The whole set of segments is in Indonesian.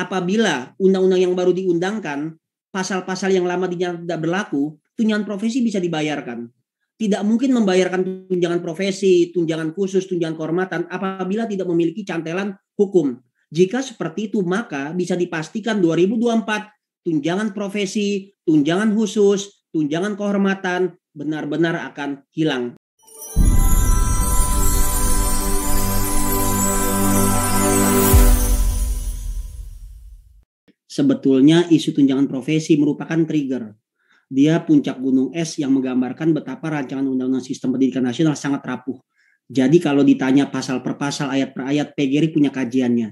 apabila undang-undang yang baru diundangkan, pasal-pasal yang lama tidak berlaku, tunjangan profesi bisa dibayarkan. Tidak mungkin membayarkan tunjangan profesi, tunjangan khusus, tunjangan kehormatan apabila tidak memiliki cantelan hukum. Jika seperti itu, maka bisa dipastikan 2024 tunjangan profesi, tunjangan khusus, tunjangan kehormatan benar-benar akan hilang. Sebetulnya isu tunjangan profesi merupakan trigger. Dia puncak gunung es yang menggambarkan betapa rancangan undang-undang sistem pendidikan nasional sangat rapuh. Jadi kalau ditanya pasal per pasal, ayat per ayat, PGRI punya kajiannya.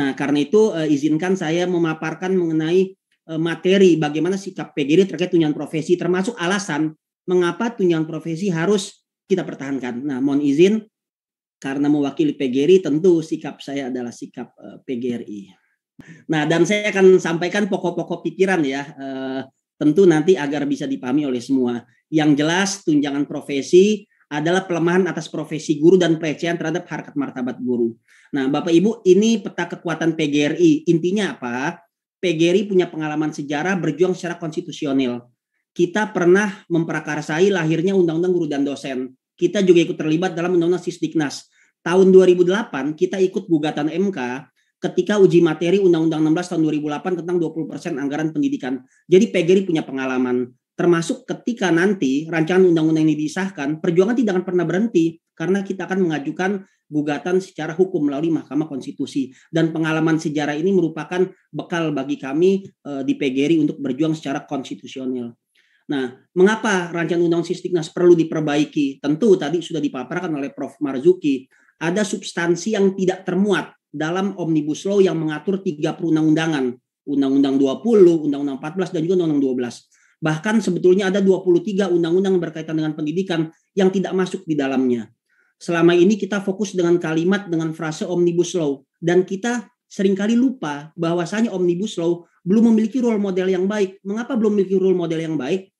Nah, karena itu eh, izinkan saya memaparkan mengenai eh, materi bagaimana sikap PGRI terkait tunjangan profesi, termasuk alasan mengapa tunjangan profesi harus kita pertahankan. Nah, mohon izin karena mewakili PGRI tentu sikap saya adalah sikap eh, PGRI. Nah, dan saya akan sampaikan pokok-pokok pikiran ya, eh, tentu nanti agar bisa dipahami oleh semua. Yang jelas, tunjangan profesi adalah pelemahan atas profesi guru dan pelecehan terhadap harkat martabat guru. Nah, Bapak Ibu, ini peta kekuatan PGRI. Intinya apa? PGRI punya pengalaman sejarah berjuang secara konstitusional. Kita pernah memperakarsai lahirnya Undang-Undang Guru dan Dosen. Kita juga ikut terlibat dalam Undang-Undang Sisdiknas. Tahun 2008 kita ikut gugatan MK ketika uji materi Undang-Undang 16 tahun 2008 tentang 20% anggaran pendidikan. Jadi PGRI punya pengalaman termasuk ketika nanti rancangan undang-undang ini disahkan, perjuangan tidak akan pernah berhenti karena kita akan mengajukan gugatan secara hukum melalui Mahkamah Konstitusi dan pengalaman sejarah ini merupakan bekal bagi kami e, di PGRI untuk berjuang secara konstitusional. Nah, mengapa rancangan undang undang Sistiknas perlu diperbaiki? Tentu tadi sudah dipaparkan oleh Prof Marzuki, ada substansi yang tidak termuat dalam Omnibus Law yang mengatur tiga perundang-undangan, Undang-Undang 20, Undang-Undang 14, dan juga Undang-Undang 12. Bahkan sebetulnya ada 23 undang-undang berkaitan dengan pendidikan yang tidak masuk di dalamnya. Selama ini kita fokus dengan kalimat dengan frase Omnibus Law, dan kita seringkali lupa bahwasanya Omnibus Law belum memiliki role model yang baik. Mengapa belum memiliki role model yang baik?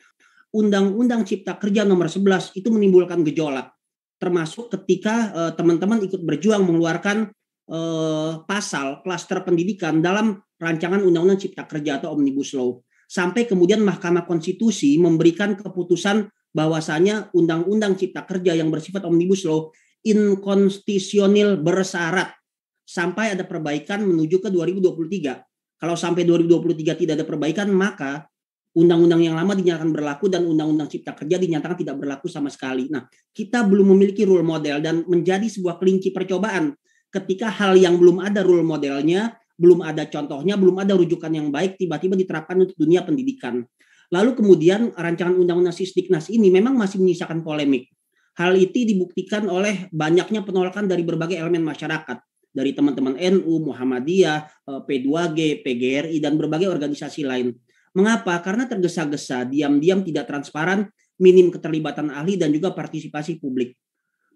Undang-Undang Cipta Kerja nomor 11 itu menimbulkan gejolak termasuk ketika eh, teman-teman ikut berjuang mengeluarkan Eh, pasal klaster pendidikan dalam rancangan Undang-Undang Cipta Kerja atau Omnibus Law. Sampai kemudian Mahkamah Konstitusi memberikan keputusan bahwasanya Undang-Undang Cipta Kerja yang bersifat Omnibus Law inkonstitusional bersyarat sampai ada perbaikan menuju ke 2023. Kalau sampai 2023 tidak ada perbaikan, maka undang-undang yang lama dinyatakan berlaku dan undang-undang cipta kerja dinyatakan tidak berlaku sama sekali. Nah, kita belum memiliki rule model dan menjadi sebuah kelinci percobaan ketika hal yang belum ada rule modelnya, belum ada contohnya, belum ada rujukan yang baik tiba-tiba diterapkan untuk dunia pendidikan. Lalu kemudian rancangan undang-undang Sisdiknas ini memang masih menyisakan polemik. Hal itu dibuktikan oleh banyaknya penolakan dari berbagai elemen masyarakat, dari teman-teman NU, Muhammadiyah, eh, P2G, PGRI, dan berbagai organisasi lain. Mengapa? Karena tergesa-gesa, diam-diam tidak transparan, minim keterlibatan ahli, dan juga partisipasi publik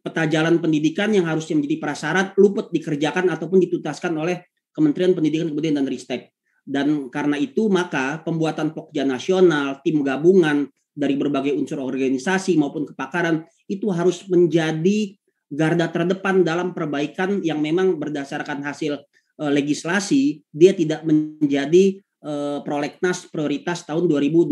peta jalan pendidikan yang harusnya menjadi prasyarat luput dikerjakan ataupun ditutaskan oleh Kementerian Pendidikan Kebudayaan dan Ristek. Dan karena itu maka pembuatan Pokja Nasional, tim gabungan dari berbagai unsur organisasi maupun kepakaran itu harus menjadi garda terdepan dalam perbaikan yang memang berdasarkan hasil e, legislasi dia tidak menjadi e, prolegnas prioritas tahun 2022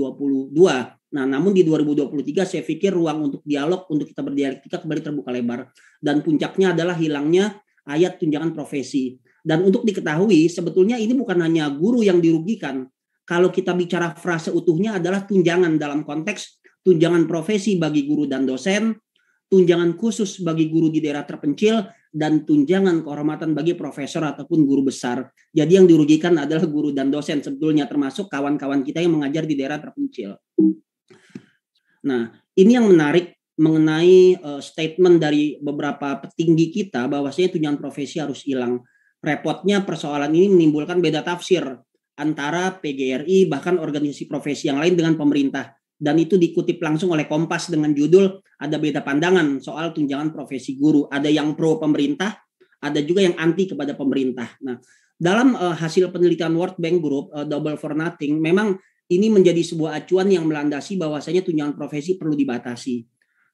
Nah, namun di 2023 saya pikir ruang untuk dialog untuk kita berdialektika kembali terbuka lebar dan puncaknya adalah hilangnya ayat tunjangan profesi. Dan untuk diketahui sebetulnya ini bukan hanya guru yang dirugikan. Kalau kita bicara frase utuhnya adalah tunjangan dalam konteks tunjangan profesi bagi guru dan dosen, tunjangan khusus bagi guru di daerah terpencil dan tunjangan kehormatan bagi profesor ataupun guru besar. Jadi yang dirugikan adalah guru dan dosen sebetulnya termasuk kawan-kawan kita yang mengajar di daerah terpencil. Nah, ini yang menarik mengenai uh, statement dari beberapa petinggi kita bahwasanya tunjangan profesi harus hilang. Repotnya persoalan ini menimbulkan beda tafsir antara PGRI bahkan organisasi profesi yang lain dengan pemerintah dan itu dikutip langsung oleh Kompas dengan judul ada beda pandangan soal tunjangan profesi guru. Ada yang pro pemerintah, ada juga yang anti kepada pemerintah. Nah, dalam uh, hasil penelitian World Bank Group uh, Double for Nothing memang ini menjadi sebuah acuan yang melandasi bahwasanya tunjangan profesi perlu dibatasi.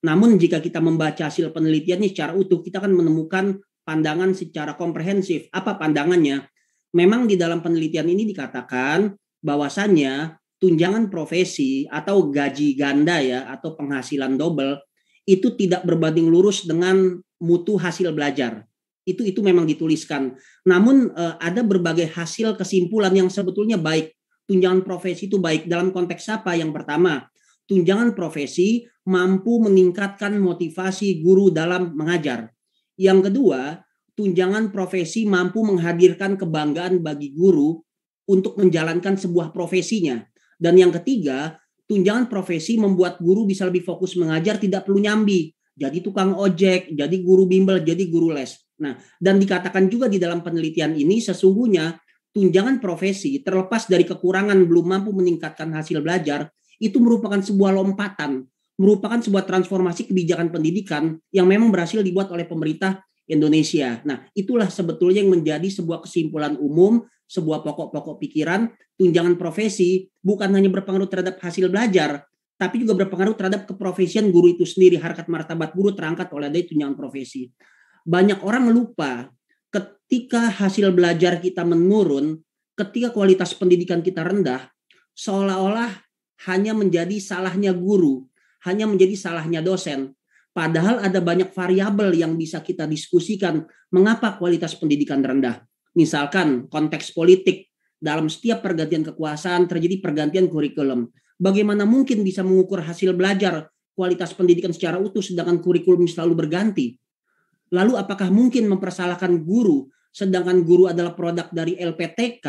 Namun jika kita membaca hasil penelitiannya secara utuh, kita akan menemukan pandangan secara komprehensif. Apa pandangannya? Memang di dalam penelitian ini dikatakan bahwasannya tunjangan profesi atau gaji ganda ya atau penghasilan double itu tidak berbanding lurus dengan mutu hasil belajar. Itu itu memang dituliskan. Namun eh, ada berbagai hasil kesimpulan yang sebetulnya baik tunjangan profesi itu baik dalam konteks apa? Yang pertama, tunjangan profesi mampu meningkatkan motivasi guru dalam mengajar. Yang kedua, tunjangan profesi mampu menghadirkan kebanggaan bagi guru untuk menjalankan sebuah profesinya. Dan yang ketiga, tunjangan profesi membuat guru bisa lebih fokus mengajar, tidak perlu nyambi. Jadi tukang ojek, jadi guru bimbel, jadi guru les. Nah, dan dikatakan juga di dalam penelitian ini sesungguhnya tunjangan profesi terlepas dari kekurangan belum mampu meningkatkan hasil belajar itu merupakan sebuah lompatan, merupakan sebuah transformasi kebijakan pendidikan yang memang berhasil dibuat oleh pemerintah Indonesia. Nah, itulah sebetulnya yang menjadi sebuah kesimpulan umum, sebuah pokok-pokok pikiran, tunjangan profesi bukan hanya berpengaruh terhadap hasil belajar, tapi juga berpengaruh terhadap keprofesian guru itu sendiri, harkat martabat guru terangkat oleh adanya tunjangan profesi. Banyak orang lupa ketika hasil belajar kita menurun, ketika kualitas pendidikan kita rendah, seolah-olah hanya menjadi salahnya guru, hanya menjadi salahnya dosen. Padahal ada banyak variabel yang bisa kita diskusikan mengapa kualitas pendidikan rendah. Misalkan konteks politik dalam setiap pergantian kekuasaan terjadi pergantian kurikulum. Bagaimana mungkin bisa mengukur hasil belajar kualitas pendidikan secara utuh sedangkan kurikulum selalu berganti? Lalu apakah mungkin mempersalahkan guru sedangkan guru adalah produk dari LPTK?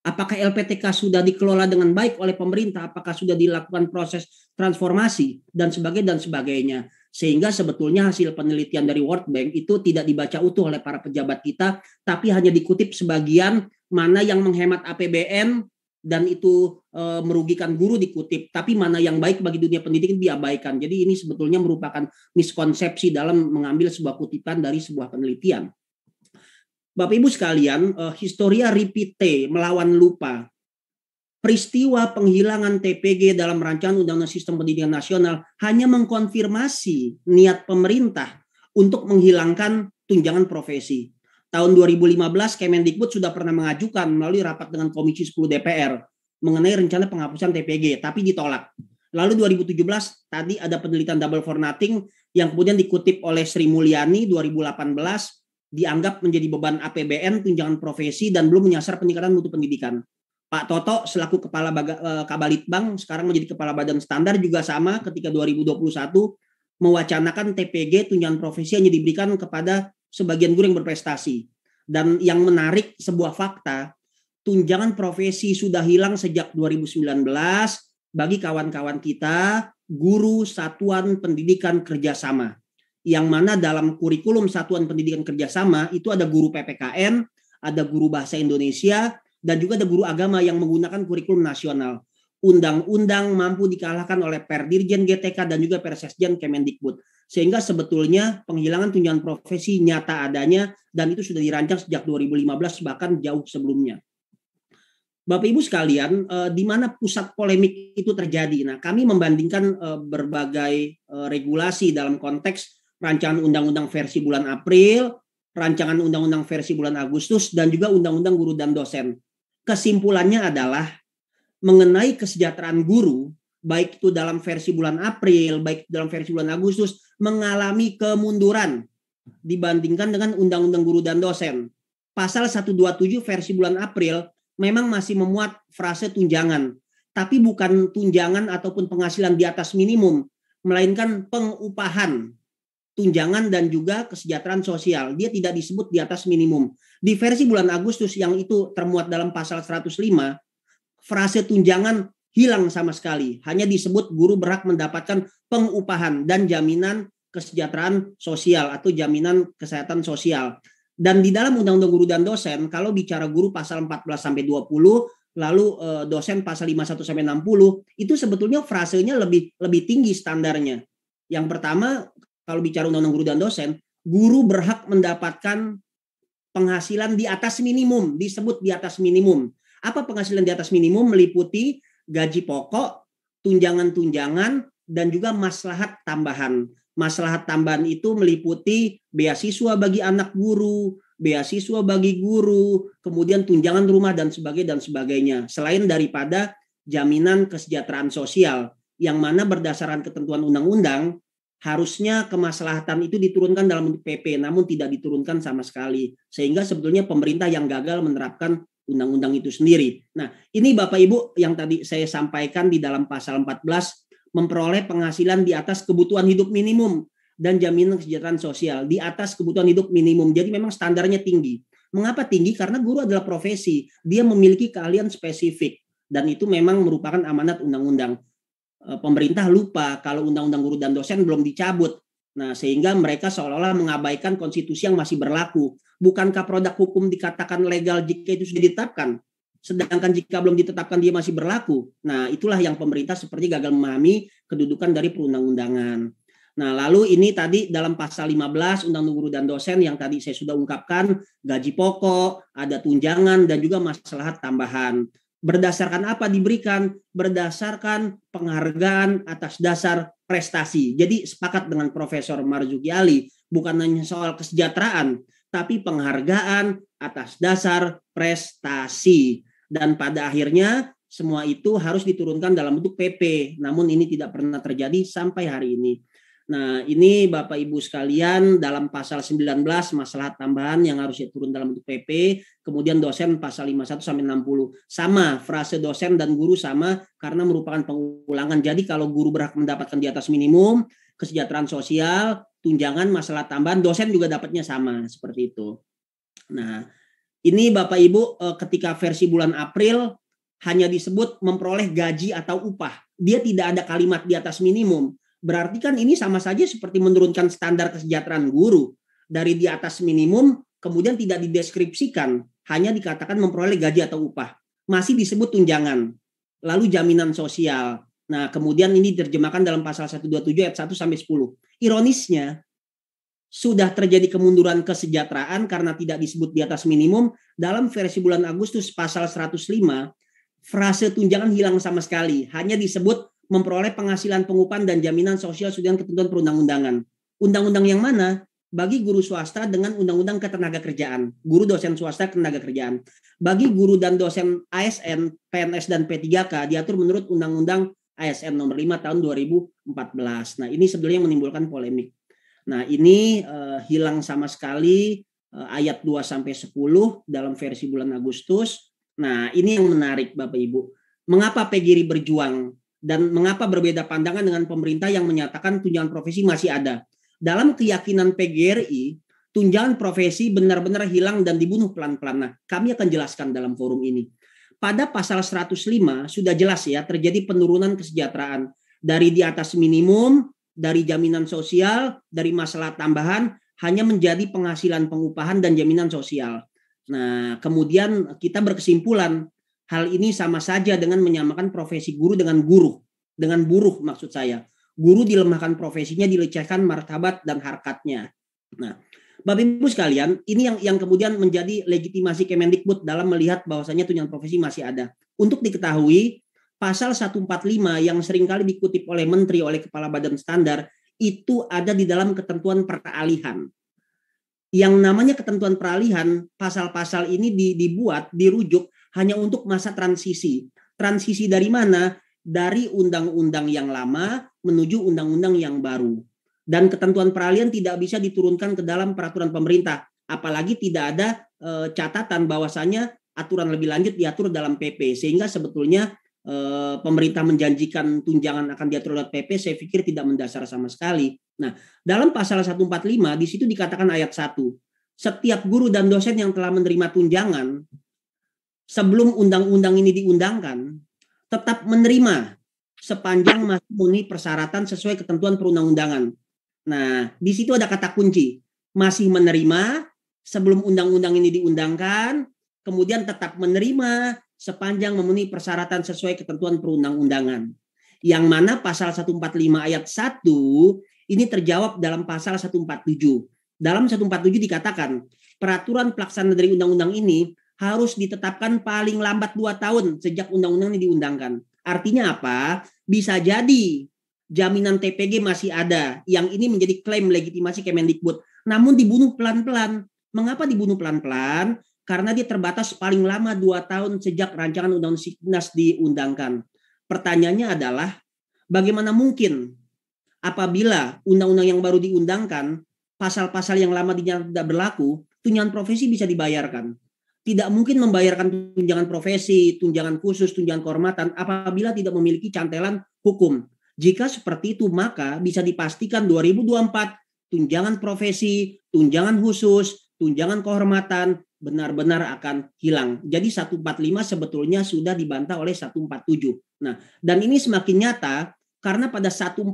Apakah LPTK sudah dikelola dengan baik oleh pemerintah? Apakah sudah dilakukan proses transformasi dan sebagainya dan sebagainya? Sehingga sebetulnya hasil penelitian dari World Bank itu tidak dibaca utuh oleh para pejabat kita, tapi hanya dikutip sebagian mana yang menghemat APBN, dan itu e, merugikan guru dikutip tapi mana yang baik bagi dunia pendidikan diabaikan jadi ini sebetulnya merupakan miskonsepsi dalam mengambil sebuah kutipan dari sebuah penelitian Bapak Ibu sekalian e, historia ripite melawan lupa peristiwa penghilangan TPG dalam rancangan undang-undang sistem pendidikan nasional hanya mengkonfirmasi niat pemerintah untuk menghilangkan tunjangan profesi Tahun 2015 Kemendikbud sudah pernah mengajukan melalui rapat dengan Komisi 10 DPR mengenai rencana penghapusan TPG tapi ditolak. Lalu 2017 tadi ada penelitian double for nothing yang kemudian dikutip oleh Sri Mulyani 2018 dianggap menjadi beban APBN tunjangan profesi dan belum menyasar peningkatan mutu pendidikan. Pak Toto selaku kepala Baga, e, Kabalitbang sekarang menjadi kepala Badan Standar juga sama ketika 2021 mewacanakan TPG tunjangan profesi hanya diberikan kepada sebagian guru yang berprestasi. Dan yang menarik sebuah fakta, tunjangan profesi sudah hilang sejak 2019 bagi kawan-kawan kita, guru satuan pendidikan kerjasama. Yang mana dalam kurikulum satuan pendidikan kerjasama itu ada guru PPKN, ada guru bahasa Indonesia, dan juga ada guru agama yang menggunakan kurikulum nasional undang-undang mampu dikalahkan oleh Perdirjen GTK dan juga Persesjen Kemendikbud sehingga sebetulnya penghilangan tunjangan profesi nyata adanya dan itu sudah dirancang sejak 2015 bahkan jauh sebelumnya. Bapak Ibu sekalian, eh, di mana pusat polemik itu terjadi? Nah, kami membandingkan eh, berbagai eh, regulasi dalam konteks rancangan undang-undang versi bulan April, rancangan undang-undang versi bulan Agustus dan juga undang-undang guru dan dosen. Kesimpulannya adalah mengenai kesejahteraan guru baik itu dalam versi bulan April, baik dalam versi bulan Agustus mengalami kemunduran dibandingkan dengan Undang-Undang Guru dan Dosen. Pasal 127 versi bulan April memang masih memuat frase tunjangan, tapi bukan tunjangan ataupun penghasilan di atas minimum, melainkan pengupahan, tunjangan dan juga kesejahteraan sosial. Dia tidak disebut di atas minimum. Di versi bulan Agustus yang itu termuat dalam pasal 105, frase tunjangan hilang sama sekali. Hanya disebut guru berhak mendapatkan pengupahan dan jaminan kesejahteraan sosial atau jaminan kesehatan sosial. Dan di dalam Undang-Undang Guru dan Dosen, kalau bicara guru pasal 14 sampai 20, lalu eh, dosen pasal 51 sampai 60, itu sebetulnya frasenya lebih lebih tinggi standarnya. Yang pertama, kalau bicara Undang-Undang Guru dan Dosen, guru berhak mendapatkan penghasilan di atas minimum, disebut di atas minimum. Apa penghasilan di atas minimum meliputi gaji pokok, tunjangan-tunjangan, dan juga maslahat tambahan. Maslahat tambahan itu meliputi beasiswa bagi anak guru, beasiswa bagi guru, kemudian tunjangan rumah dan sebagainya dan sebagainya. Selain daripada jaminan kesejahteraan sosial yang mana berdasarkan ketentuan undang-undang harusnya kemaslahatan itu diturunkan dalam PP namun tidak diturunkan sama sekali sehingga sebetulnya pemerintah yang gagal menerapkan undang-undang itu sendiri. Nah, ini Bapak Ibu yang tadi saya sampaikan di dalam pasal 14 memperoleh penghasilan di atas kebutuhan hidup minimum dan jaminan kesejahteraan sosial di atas kebutuhan hidup minimum. Jadi memang standarnya tinggi. Mengapa tinggi? Karena guru adalah profesi, dia memiliki keahlian spesifik dan itu memang merupakan amanat undang-undang. Eh, pemerintah lupa kalau undang-undang guru dan dosen belum dicabut Nah, sehingga mereka seolah-olah mengabaikan konstitusi yang masih berlaku. Bukankah produk hukum dikatakan legal jika itu sudah ditetapkan? Sedangkan jika belum ditetapkan dia masih berlaku. Nah, itulah yang pemerintah seperti gagal memahami kedudukan dari perundang-undangan. Nah, lalu ini tadi dalam pasal 15 Undang-Undang Guru dan Dosen yang tadi saya sudah ungkapkan, gaji pokok, ada tunjangan, dan juga masalah tambahan. Berdasarkan apa diberikan? Berdasarkan penghargaan atas dasar prestasi. Jadi sepakat dengan Profesor Marzuki Ali, bukan hanya soal kesejahteraan, tapi penghargaan atas dasar prestasi. Dan pada akhirnya semua itu harus diturunkan dalam bentuk PP. Namun ini tidak pernah terjadi sampai hari ini. Nah, ini Bapak Ibu sekalian dalam pasal 19 masalah tambahan yang harus turun dalam bentuk PP, kemudian dosen pasal 51 sampai 60. Sama, frase dosen dan guru sama karena merupakan pengulangan. Jadi kalau guru berhak mendapatkan di atas minimum, kesejahteraan sosial, tunjangan, masalah tambahan, dosen juga dapatnya sama, seperti itu. Nah, ini Bapak Ibu eh, ketika versi bulan April hanya disebut memperoleh gaji atau upah. Dia tidak ada kalimat di atas minimum Berarti kan ini sama saja seperti menurunkan standar kesejahteraan guru dari di atas minimum kemudian tidak dideskripsikan, hanya dikatakan memperoleh gaji atau upah. Masih disebut tunjangan. Lalu jaminan sosial. Nah, kemudian ini terjemahkan dalam pasal 127 ayat 1 sampai 10. Ironisnya, sudah terjadi kemunduran kesejahteraan karena tidak disebut di atas minimum dalam versi bulan Agustus pasal 105 frase tunjangan hilang sama sekali hanya disebut memperoleh penghasilan pengupahan dan jaminan sosial sesuai ketentuan perundang-undangan. Undang-undang yang mana? Bagi guru swasta dengan undang-undang ketenaga kerjaan, guru dosen swasta ketenaga kerjaan. Bagi guru dan dosen ASN, PNS dan P3K diatur menurut undang-undang ASN nomor 5 tahun 2014. Nah, ini sebenarnya menimbulkan polemik. Nah, ini uh, hilang sama sekali uh, ayat 2 sampai 10 dalam versi bulan Agustus. Nah, ini yang menarik Bapak Ibu. Mengapa Pegiri berjuang dan mengapa berbeda pandangan dengan pemerintah yang menyatakan tunjangan profesi masih ada. Dalam keyakinan PGRI, tunjangan profesi benar-benar hilang dan dibunuh pelan-pelan. Nah, kami akan jelaskan dalam forum ini. Pada pasal 105 sudah jelas ya terjadi penurunan kesejahteraan dari di atas minimum, dari jaminan sosial, dari masalah tambahan hanya menjadi penghasilan pengupahan dan jaminan sosial. Nah, kemudian kita berkesimpulan Hal ini sama saja dengan menyamakan profesi guru dengan guru, dengan buruh maksud saya. Guru dilemahkan profesinya, dilecehkan martabat dan harkatnya. Nah, Bapak Ibu sekalian, ini yang yang kemudian menjadi legitimasi Kemendikbud dalam melihat bahwasannya tunjangan profesi masih ada. Untuk diketahui, pasal 145 yang seringkali dikutip oleh menteri oleh kepala badan standar itu ada di dalam ketentuan peralihan. Yang namanya ketentuan peralihan, pasal-pasal ini dibuat dirujuk hanya untuk masa transisi. Transisi dari mana? Dari undang-undang yang lama menuju undang-undang yang baru. Dan ketentuan peralihan tidak bisa diturunkan ke dalam peraturan pemerintah, apalagi tidak ada e, catatan bahwasanya aturan lebih lanjut diatur dalam PP. Sehingga sebetulnya e, pemerintah menjanjikan tunjangan akan diatur oleh PP, saya pikir tidak mendasar sama sekali. Nah, dalam pasal 145 di situ dikatakan ayat 1, setiap guru dan dosen yang telah menerima tunjangan sebelum undang-undang ini diundangkan tetap menerima sepanjang masih memenuhi persyaratan sesuai ketentuan perundang-undangan. Nah, di situ ada kata kunci masih menerima sebelum undang-undang ini diundangkan, kemudian tetap menerima sepanjang memenuhi persyaratan sesuai ketentuan perundang-undangan. Yang mana pasal 145 ayat 1 ini terjawab dalam pasal 147. Dalam 147 dikatakan, peraturan pelaksana dari undang-undang ini harus ditetapkan paling lambat dua tahun sejak undang-undang ini diundangkan. Artinya apa? Bisa jadi jaminan TPG masih ada. Yang ini menjadi klaim legitimasi Kemendikbud. Namun dibunuh pelan-pelan. Mengapa dibunuh pelan-pelan? Karena dia terbatas paling lama dua tahun sejak rancangan undang-undang Siknas diundangkan. Pertanyaannya adalah, bagaimana mungkin apabila undang-undang yang baru diundangkan, pasal-pasal yang lama tidak berlaku, tunjangan profesi bisa dibayarkan tidak mungkin membayarkan tunjangan profesi, tunjangan khusus, tunjangan kehormatan apabila tidak memiliki cantelan hukum. Jika seperti itu maka bisa dipastikan 2024 tunjangan profesi, tunjangan khusus, tunjangan kehormatan benar-benar akan hilang. Jadi 145 sebetulnya sudah dibantah oleh 147. Nah, dan ini semakin nyata karena pada 149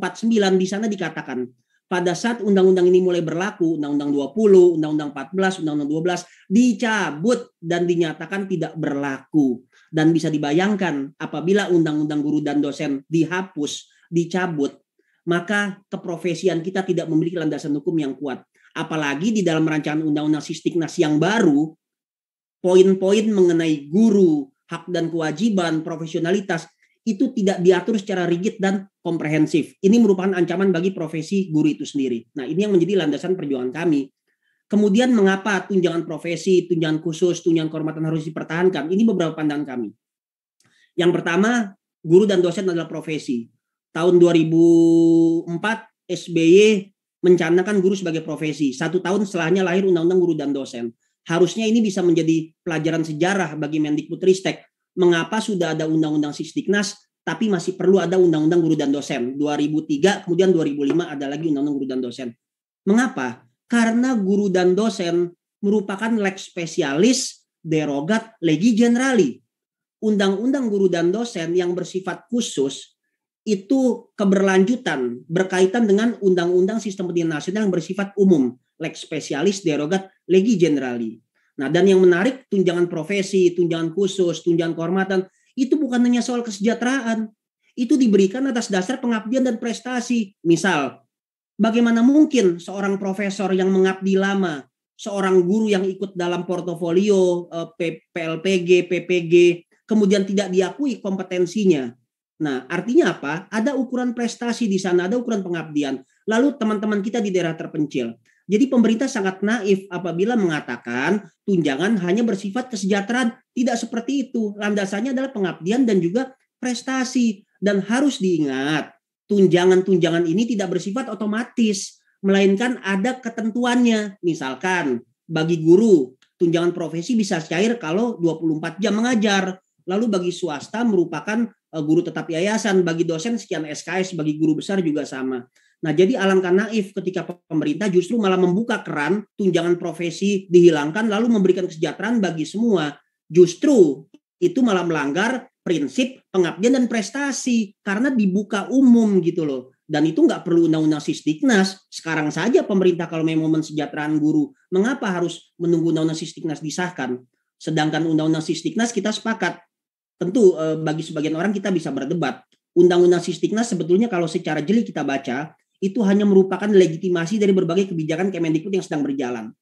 di sana dikatakan pada saat undang-undang ini mulai berlaku, undang-undang 20, undang-undang 14, undang-undang 12 dicabut dan dinyatakan tidak berlaku. Dan bisa dibayangkan apabila undang-undang guru dan dosen dihapus, dicabut, maka keprofesian kita tidak memiliki landasan hukum yang kuat. Apalagi di dalam rancangan undang-undang Sistiknas yang baru, poin-poin mengenai guru, hak dan kewajiban, profesionalitas itu tidak diatur secara rigid dan komprehensif. Ini merupakan ancaman bagi profesi guru itu sendiri. Nah, ini yang menjadi landasan perjuangan kami. Kemudian mengapa tunjangan profesi, tunjangan khusus, tunjangan kehormatan harus dipertahankan? Ini beberapa pandangan kami. Yang pertama, guru dan dosen adalah profesi. Tahun 2004 SBY mencanangkan guru sebagai profesi. Satu tahun setelahnya lahir Undang-Undang Guru dan Dosen. Harusnya ini bisa menjadi pelajaran sejarah bagi Mendikbudristek mengapa sudah ada undang-undang Sisdiknas tapi masih perlu ada undang-undang guru dan dosen 2003 kemudian 2005 ada lagi undang-undang guru dan dosen. Mengapa? Karena guru dan dosen merupakan lex spesialis derogat legi generali. Undang-undang guru dan dosen yang bersifat khusus itu keberlanjutan berkaitan dengan undang-undang sistem pendidikan nasional yang bersifat umum, lex spesialis derogat legi generali. Nah, dan yang menarik tunjangan profesi, tunjangan khusus, tunjangan kehormatan itu bukan hanya soal kesejahteraan. Itu diberikan atas dasar pengabdian dan prestasi. Misal, bagaimana mungkin seorang profesor yang mengabdi lama, seorang guru yang ikut dalam portofolio eh, PLPG, PPG, kemudian tidak diakui kompetensinya. Nah, artinya apa? Ada ukuran prestasi di sana, ada ukuran pengabdian. Lalu teman-teman kita di daerah terpencil, jadi pemerintah sangat naif apabila mengatakan tunjangan hanya bersifat kesejahteraan. Tidak seperti itu. Landasannya adalah pengabdian dan juga prestasi. Dan harus diingat, tunjangan-tunjangan ini tidak bersifat otomatis. Melainkan ada ketentuannya. Misalkan bagi guru, tunjangan profesi bisa cair kalau 24 jam mengajar. Lalu bagi swasta merupakan eh, guru tetap yayasan, bagi dosen sekian SKS, bagi guru besar juga sama. Nah, jadi alangkah naif ketika pemerintah justru malah membuka keran tunjangan profesi dihilangkan lalu memberikan kesejahteraan bagi semua. Justru itu malah melanggar prinsip pengabdian dan prestasi karena dibuka umum gitu loh. Dan itu nggak perlu undang-undang sistiknas Sekarang saja pemerintah kalau memang mensejahteraan guru, mengapa harus menunggu undang-undang sistiknas disahkan? Sedangkan undang-undang sistiknas kita sepakat. Tentu eh, bagi sebagian orang kita bisa berdebat. Undang-undang sistiknas sebetulnya kalau secara jeli kita baca, itu hanya merupakan legitimasi dari berbagai kebijakan Kemendikbud yang sedang berjalan.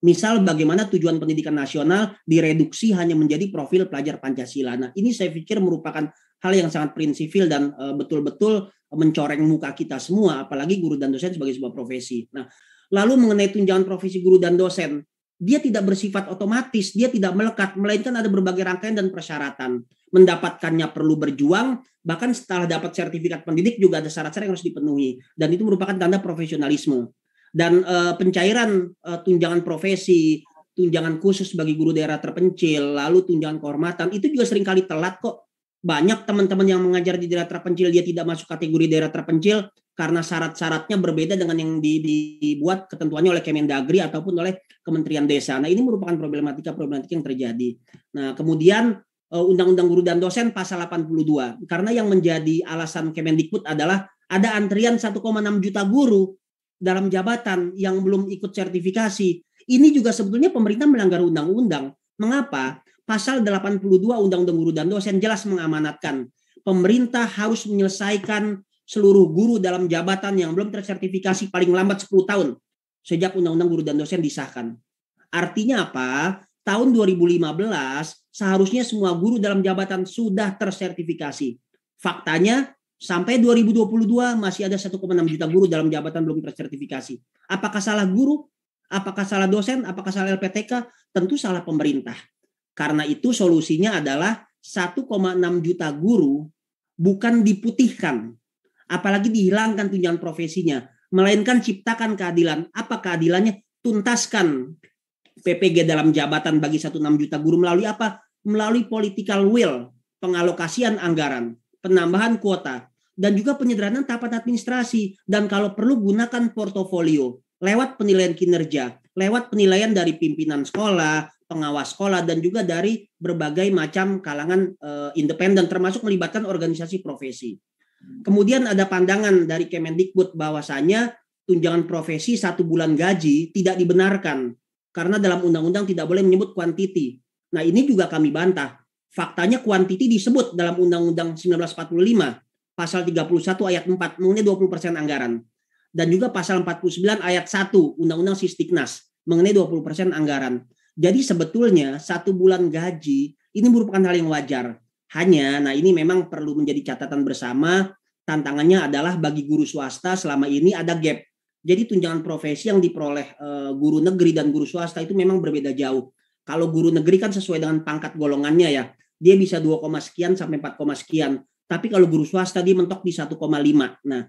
Misal bagaimana tujuan pendidikan nasional direduksi hanya menjadi profil pelajar Pancasila. Nah, ini saya pikir merupakan hal yang sangat prinsipil dan eh, betul-betul mencoreng muka kita semua, apalagi guru dan dosen sebagai sebuah profesi. Nah, lalu mengenai tunjangan profesi guru dan dosen, dia tidak bersifat otomatis, dia tidak melekat, melainkan ada berbagai rangkaian dan persyaratan. Mendapatkannya perlu berjuang, bahkan setelah dapat sertifikat pendidik juga ada syarat-syarat yang harus dipenuhi. Dan itu merupakan tanda profesionalisme. Dan e, pencairan e, tunjangan profesi, tunjangan khusus bagi guru daerah terpencil, lalu tunjangan kehormatan, itu juga seringkali telat kok. Banyak teman-teman yang mengajar di daerah terpencil, dia tidak masuk kategori daerah terpencil, karena syarat-syaratnya berbeda dengan yang dibuat ketentuannya oleh Kemendagri ataupun oleh Kementerian Desa. Nah, ini merupakan problematika-problematika yang terjadi. Nah, kemudian eh, Undang-Undang Guru dan Dosen pasal 82 karena yang menjadi alasan Kemendikbud adalah ada antrian 1,6 juta guru dalam jabatan yang belum ikut sertifikasi. Ini juga sebetulnya pemerintah melanggar undang-undang. Mengapa? Pasal 82 Undang-Undang Guru dan Dosen jelas mengamanatkan pemerintah harus menyelesaikan seluruh guru dalam jabatan yang belum tersertifikasi paling lambat 10 tahun sejak Undang-Undang Guru dan Dosen disahkan. Artinya apa? Tahun 2015 seharusnya semua guru dalam jabatan sudah tersertifikasi. Faktanya sampai 2022 masih ada 1,6 juta guru dalam jabatan belum tersertifikasi. Apakah salah guru? Apakah salah dosen? Apakah salah LPTK? Tentu salah pemerintah. Karena itu solusinya adalah 1,6 juta guru bukan diputihkan, apalagi dihilangkan tunjangan profesinya, melainkan ciptakan keadilan. Apa keadilannya? Tuntaskan PPG dalam jabatan bagi 16 juta guru melalui apa? Melalui political will, pengalokasian anggaran, penambahan kuota, dan juga penyederhanaan tahapan administrasi. Dan kalau perlu gunakan portofolio lewat penilaian kinerja, lewat penilaian dari pimpinan sekolah, pengawas sekolah, dan juga dari berbagai macam kalangan uh, independen, termasuk melibatkan organisasi profesi. Kemudian ada pandangan dari Kemendikbud bahwasanya tunjangan profesi satu bulan gaji tidak dibenarkan karena dalam undang-undang tidak boleh menyebut kuantiti. Nah ini juga kami bantah. Faktanya kuantiti disebut dalam Undang-Undang 1945 pasal 31 ayat 4 mengenai 20 persen anggaran dan juga pasal 49 ayat 1 Undang-Undang Sistiknas mengenai 20 persen anggaran. Jadi sebetulnya satu bulan gaji ini merupakan hal yang wajar. Hanya, nah ini memang perlu menjadi catatan bersama, tantangannya adalah bagi guru swasta selama ini ada gap. Jadi tunjangan profesi yang diperoleh eh, guru negeri dan guru swasta itu memang berbeda jauh. Kalau guru negeri kan sesuai dengan pangkat golongannya ya, dia bisa 2, sekian sampai 4, sekian. Tapi kalau guru swasta dia mentok di 1,5. Nah,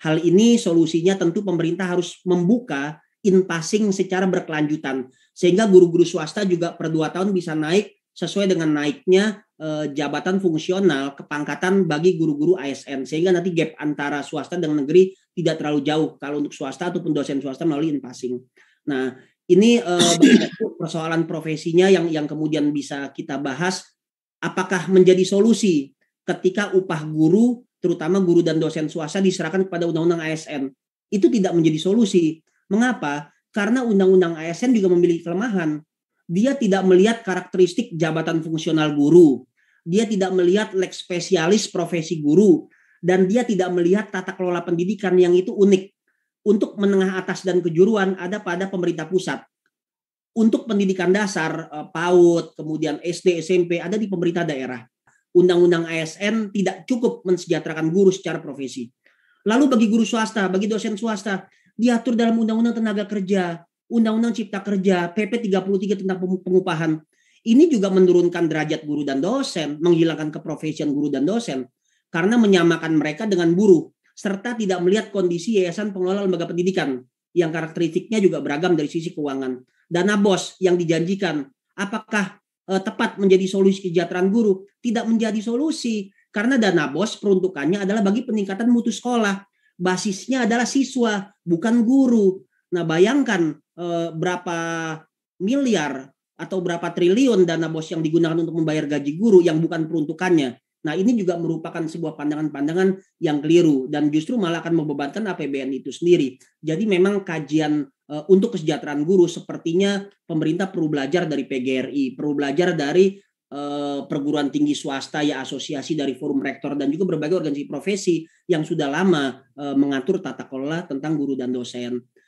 hal ini solusinya tentu pemerintah harus membuka in passing secara berkelanjutan sehingga guru-guru swasta juga per dua tahun bisa naik sesuai dengan naiknya eh, jabatan fungsional kepangkatan bagi guru-guru ASN sehingga nanti gap antara swasta dengan negeri tidak terlalu jauh kalau untuk swasta ataupun dosen swasta melalui in passing. Nah, ini eh, persoalan profesinya yang yang kemudian bisa kita bahas apakah menjadi solusi ketika upah guru terutama guru dan dosen swasta diserahkan kepada undang-undang ASN. Itu tidak menjadi solusi. Mengapa? Karena undang-undang ASN juga memiliki kelemahan dia tidak melihat karakteristik jabatan fungsional guru, dia tidak melihat leg spesialis profesi guru, dan dia tidak melihat tata kelola pendidikan yang itu unik. Untuk menengah atas dan kejuruan ada pada pemerintah pusat. Untuk pendidikan dasar, eh, PAUD, kemudian SD, SMP, ada di pemerintah daerah. Undang-undang ASN tidak cukup mensejahterakan guru secara profesi. Lalu bagi guru swasta, bagi dosen swasta, diatur dalam undang-undang tenaga kerja, Undang-Undang Cipta Kerja, PP 33 tentang pengupahan. Ini juga menurunkan derajat guru dan dosen, menghilangkan keprofesian guru dan dosen karena menyamakan mereka dengan buruh serta tidak melihat kondisi yayasan pengelola lembaga pendidikan yang karakteristiknya juga beragam dari sisi keuangan. Dana bos yang dijanjikan apakah eh, tepat menjadi solusi kesejahteraan guru? Tidak menjadi solusi karena dana bos peruntukannya adalah bagi peningkatan mutu sekolah. Basisnya adalah siswa, bukan guru. Nah, bayangkan Eh, berapa miliar atau berapa triliun dana bos yang digunakan untuk membayar gaji guru yang bukan peruntukannya. Nah, ini juga merupakan sebuah pandangan-pandangan yang keliru dan justru malah akan membebankan APBN itu sendiri. Jadi memang kajian e, untuk kesejahteraan guru sepertinya pemerintah perlu belajar dari PGRI, perlu belajar dari e, perguruan tinggi swasta ya asosiasi dari forum rektor dan juga berbagai organisasi profesi yang sudah lama e, mengatur tata kelola tentang guru dan dosen.